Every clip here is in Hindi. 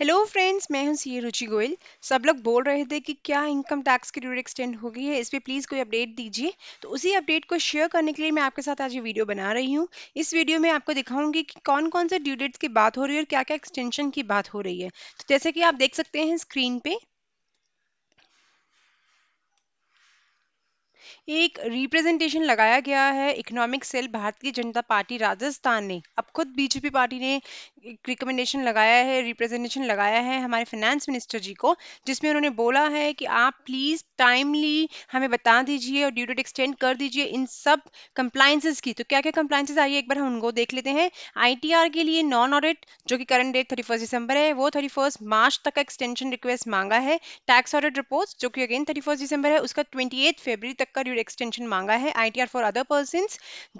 हेलो फ्रेंड्स मैं हूं सी रुचि गोयल सब लोग बोल रहे थे कि क्या इनकम टैक्स की ड्यूरेट एक्सटेंड हो गई है इस पर प्लीज़ कोई अपडेट दीजिए तो उसी अपडेट को शेयर करने के लिए मैं आपके साथ आज ये वीडियो बना रही हूं इस वीडियो में आपको दिखाऊंगी कि कौन कौन से ड्यू डेट्स की बात हो रही है और क्या क्या एक्सटेंशन की बात हो रही है तो जैसे कि आप देख सकते हैं स्क्रीन पर एक रिप्रेजेंटेशन लगाया गया है इकोनॉमिक सेल भारतीय जनता पार्टी राजस्थान ने अब खुद बीजेपी पार्टी ने रिकमेंडेशन लगाया है रिप्रेजेंटेशन लगाया है हमारे फाइनेंस मिनिस्टर जी को जिसमें उन्होंने बोला है कि आप प्लीज टाइमली हमें बता दीजिए और ड्यू डेट एक्सटेंड कर दीजिए इन सब कंप्लाइंसेज की तो क्या क्या कंप्लाइंसेज आई एक बार हम उनको देख लेते हैं आई के लिए नॉन ऑडिट जो कि करंट डेट थर्टी दिसंबर है वो थर्टी मार्च तक का एक्सटेंशन रिक्वेस्ट मांगा है टैक्स ऑडिट रिपोर्ट जो कि अगेन थर्टी दिसंबर है उसका ट्वेंटी फेबर तक का का ड्यूट एक्सटेंशन मांगा है आईटीआर फॉर अदर पर्सन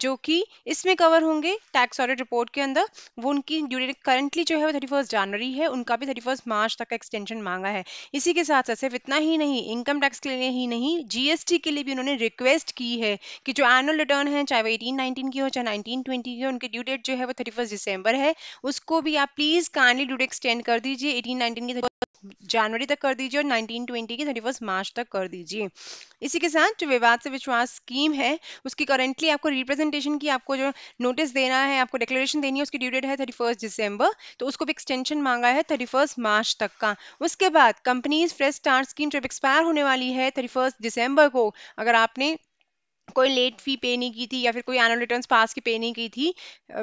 जो कि इसमें कवर होंगे टैक्स ऑडिट रिपोर्ट के अंदर वो उनकी ड्यूडेट करंटली जो है वो थर्टी जनवरी है उनका भी थर्टी मार्च तक का एक्सटेंशन मांगा है इसी के साथ साथ सिर्फ इतना ही नहीं इनकम टैक्स के लिए ही नहीं जीएसटी के लिए भी उन्होंने रिक्वेस्ट की है कि जो एनुअल रिटर्न है चाहे वो एटीन नाइनटीन की हो चाहे नाइनटीन ट्वेंटी की हो उनकी ड्यू डेट जो है वो थर्टी दिसंबर है उसको भी आप प्लीज काइंडली ड्यू एक्सटेंड कर दीजिए एटीन नाइनटीन की जनवरी तक कर दीजिए और 1920 की थर्टी मार्च तक कर दीजिए इसी के साथ जो विवाद से विश्वास स्कीम है उसकी करेंटली आपको रिप्रेजेंटेशन की आपको जो नोटिस देना है आपको डिक्लेरेशन देनी है उसकी ड्यू डेट है थर्टी दिसंबर तो उसको भी एक्सटेंशन मांगा है थर्टी मार्च तक का उसके बाद कंपनीज फ्रेश स्टार स्कीम जब एक्सपायर होने वाली है थर्टी दिसंबर को अगर आपने कोई लेट फी पे नहीं की थी या फिर कोई एनुअल रिटर्न्स पास की पे नहीं की थी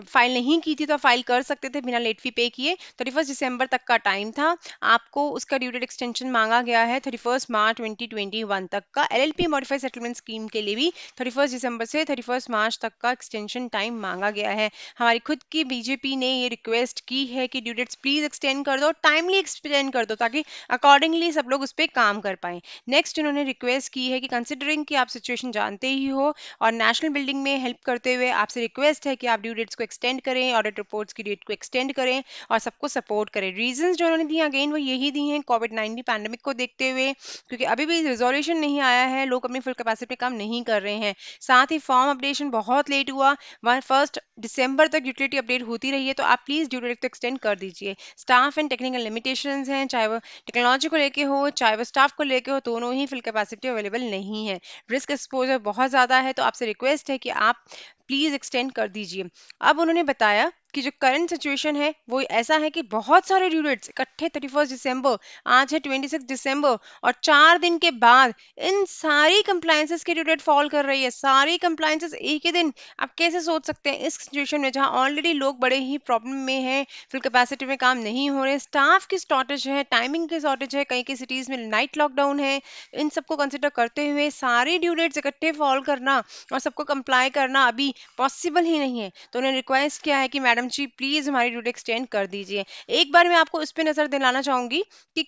फाइल नहीं की थी तो फाइल कर सकते थे बिना लेट फी पे किए थर्टी फर्स्ट दिसंबर तक का टाइम था आपको उसका ड्यू डेट एक्सटेंशन मांगा गया है thirty first March twenty twenty one तक का L L P modified settlement scheme के लिए भी थर्टी फर्स्ट दिसंबर से थर्टी फर्स्ट मार्च तक का एक्सटेंशन टाइम मांगा गया है हमारी खुद की बीजेपी ने ये रिक्वेस्ट की है कि ड्यू डेट्स प्लीज एक्सटेंड कर दो टाइमली एक्सटेंड कर दो ताकि अकॉर्डिंगली सब लोग उस पर काम कर पाए नेक्स्ट इन्होंने रिक्वेस्ट की है कि कंसिडरिंग कि आप सिचुएशन जानते ही भी हो और नेशनल बिल्डिंग में हेल्प करते हुए आपसे रिक्वेस्ट है कि आप ड्यू डेट्स को एक्सटेंड करें ऑडिट रिपोर्ट्स की डेट को एक्सटेंड करें और सबको सपोर्ट करें रीजन जो उन्होंने दी अगेन वो यही दी हैं कोविड नाइन्टीन पैंडमिक को देखते हुए क्योंकि अभी भी रिजोल्यूशन नहीं आया है लोग अपनी फुल कैपेसिटी में काम नहीं कर रहे हैं साथ ही फॉर्म अपडेशन बहुत लेट हुआ वन फर्स्ट दिसंबर तक यूटिलिटी अपडेट होती रही है तो आप प्लीज़ ड्यू डेट को एक्सटेंड कर दीजिए स्टाफ एंड टेक्निकल लिमिटेशन हैं चाहे वो टेक्नोलॉजी को लेके हो चाहे वो स्टाफ को लेके हो दोनों ही फुल कैपेसिटी अवेलेबल नहीं है रिस्क एक्सपोजर बहुत ज़्यादा है तो आपसे रिक्वेस्ट है कि आप प्लीज़ एक्सटेंड कर दीजिए अब उन्होंने बताया कि जो करंट सिचुएशन है वो ऐसा है कि बहुत सारे ड्यू इकट्ठे थर्टी फर्स्ट दिसंबर आज है ट्वेंटी सिक्स दिसंबर और चार दिन के बाद इन सारी कंप्लायंसेस के ड्यूडेट फॉल कर रही है सारी कंप्लायंसेस एक ही दिन आप कैसे सोच सकते हैं इस सिचुएशन में जहाँ ऑलरेडी लोग बड़े ही प्रॉब्लम में हैं फुल कैपेसिटी में काम नहीं हो रहे स्टाफ की शॉर्टेज है टाइमिंग की शॉर्टेज है कई कई सिटीज़ में नाइट लॉकडाउन है इन सबको कंसिडर करते हुए सारी ड्यूडेट्स इकट्ठे फॉल करना और सबको कंप्लाई करना अभी पॉसिबल ही नहीं है तो उन्होंने रिक्वेस्ट किया है कि मैडम जी प्लीज़ हमारी ड्यूटी एक्सटेंड कर दीजिए एक बार मैं आपको उस पर नज़र दिलाना चाहूंगी कि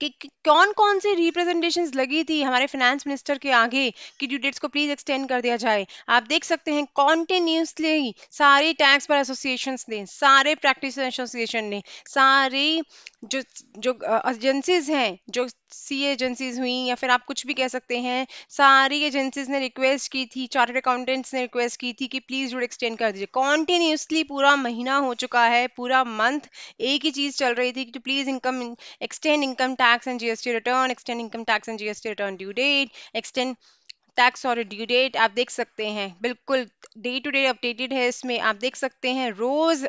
कि कौन कौन सी रिप्रेजेंटेशंस लगी थी हमारे फाइनेंस मिनिस्टर के आगे कि ड्यू डेट्स को प्लीज एक्सटेंड कर दिया जाए आप देख सकते हैं कॉन्टिन्यूसली सारे टैक्स पर एसोसिएशन ने सारे प्रैक्टिस एसोसिएशन ने सारे जो जो एजेंसीज हैं जो सी एजेंसीज हुई या फिर आप कुछ भी कह सकते हैं सारी एजेंसीज ने रिक्वेस्ट की थी चार्टर्ड अकाउंटेंट्स ने रिक्वेस्ट की थी कि प्लीज़ डूड एक्सटेंड कर दीजिए कॉन्टिन्यूसली पूरा महीना हो चुका है पूरा मंथ एक ही चीज़ चल रही थी कि please income extend income tax and GST return extend income tax and GST return due date extend tax और ड्यू डेट आप देख सकते हैं बिल्कुल डे टू डे अपडेटेड है इसमें आप देख सकते हैं रोज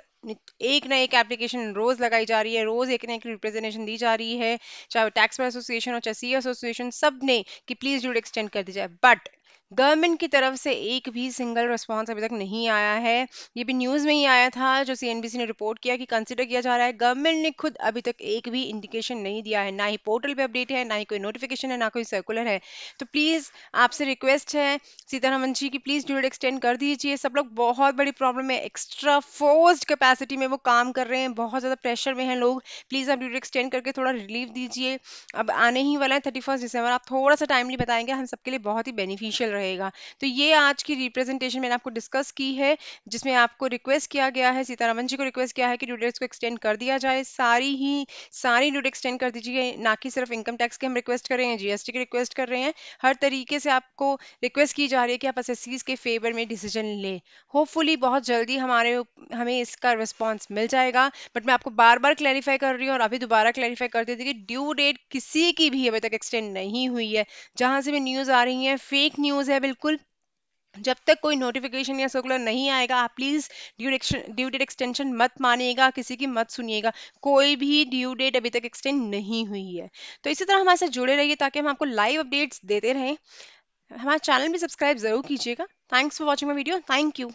एक ना एक एप्लीकेशन रोज लगाई जा रही है रोज एक ना एक रिप्रेजेंटेशन दी जा रही है चाहे टैक्स एसोसिएशन हो चाहे सी एसोसिएशन सब ने कि प्लीज ड्यूड एक्सटेंड कर दी जाए बट गवर्नमेंट की तरफ से एक भी सिंगल रिस्पॉन्स अभी तक नहीं आया है ये भी न्यूज़ में ही आया था जो सी ने रिपोर्ट किया कि कंसिडर किया जा रहा है गवर्नमेंट ने खुद अभी तक एक भी इंडिकेशन नहीं दिया है ना ही पोर्टल पर अपडेट है ना ही कोई नोटिफिकेशन है ना कोई सर्कुलर है तो प्लीज़ आपसे रिक्वेस्ट है सीतारामन जी की प्लीज़ ड्यूरेट एक्सटेंड कर दीजिए सब लोग बहुत बड़ी प्रॉब्लम है एक्स्ट्रा फोर्स कैपेसिटी में वो काम कर रहे हैं बहुत ज़्यादा प्रेशर में हैं लोग प्लीज़ आप ड्यूरेट एक्सटेंड करके थोड़ा रिलीफ दीजिए अब आने ही वाला है थर्टी दिसंबर आप थोड़ा सा टाइमली बताएंगे हम सबके लिए बहुत ही बेनिफिशियल रहे रहेगा तो ये आज की रिप्रेजेंटेशन मैंने आपको डिस्कस की है जिसमें आपको रिक्वेस्ट किया गया है सीतारामन जी को रिक्वेस्ट किया है कि ड्यूडेट्स को एक्सटेंड कर दिया जाए सारी ही सारी ड्यूडे एक्सटेंड कर दीजिए ना कि सिर्फ इनकम टैक्स की हम रिक्वेस्ट कर रहे हैं जीएसटी की रिक्वेस्ट कर रहे हैं हर तरीके से आपको रिक्वेस्ट की जा रही है कि आप एस के फेवर में डिसीजन लें होपफुली बहुत जल्दी हमारे हमें इसका रिस्पॉन्स मिल जाएगा बट मैं आपको बार बार क्लैरिफाई कर रही हूँ और अभी दोबारा क्लैरिफाई कर देती कि ड्यू डेट किसी की भी अभी तक एक्सटेंड नहीं हुई है जहाँ से भी न्यूज़ आ रही है फेक न्यूज़ क्लोज है बिल्कुल जब तक कोई नोटिफिकेशन या सर्कुलर नहीं आएगा आप please due due date extension मत मानिएगा किसी की मत सुनिएगा कोई भी ड्यू डेट अभी तक एक्सटेंड नहीं हुई है तो इसी तरह हमारे साथ जुड़े रहिए ताकि हम आपको लाइव अपडेट्स देते रहें हमारा चैनल भी सब्सक्राइब जरूर कीजिएगा thanks for watching my video thank you